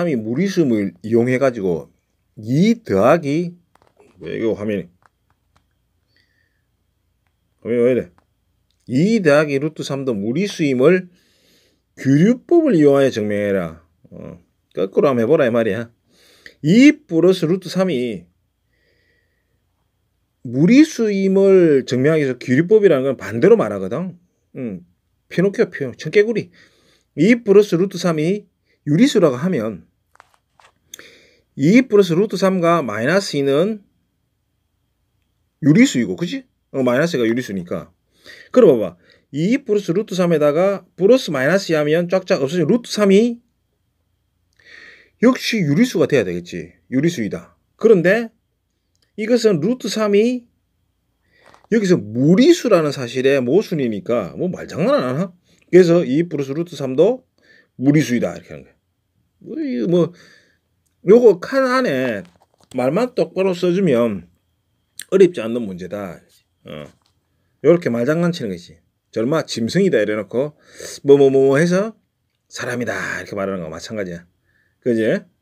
사람이 무리수음을 이용해가지고 이 더하기 왜 이거 화면이 화면이 왜 이래 2 더하기 루트 3도 무리수임을 규류법을 이용하여 증명해라 어, 거꾸로 한번 해보라 이 말이야 2 플러스 루트 3이 무리수임을 증명하기 위해서 규류법이라는 건 반대로 말하거든 음, 피노키오 표, 청개구리 2 플러스 루트 3이 유리수라고 하면 2 플러스 루트 3과 마이너스 2는 유리수이고 그지? 어, 마이너스가 유리수니까 그럼 봐봐 2 플러스 루트 3에다가 플러스 마이너스 2 하면 쫙쫙 없어져 루트 3이 역시 유리수가 돼야 되겠지 유리수이다 그런데 이것은 루트 3이 여기서 무리수라는 사실의 모순이니까 뭐 말장난 안 하나? 그래서 2 플러스 루트 3도 무리수이다 이렇게 하는 거야 뭐 요거 칸 안에 말만 똑바로 써주면 어렵지 않는 문제다. 어. 렇게 말장난 치는 것이 절마 짐승이다 이래놓고 뭐뭐뭐 해서 사람이다 이렇게 말하는 거 마찬가지야. 그지?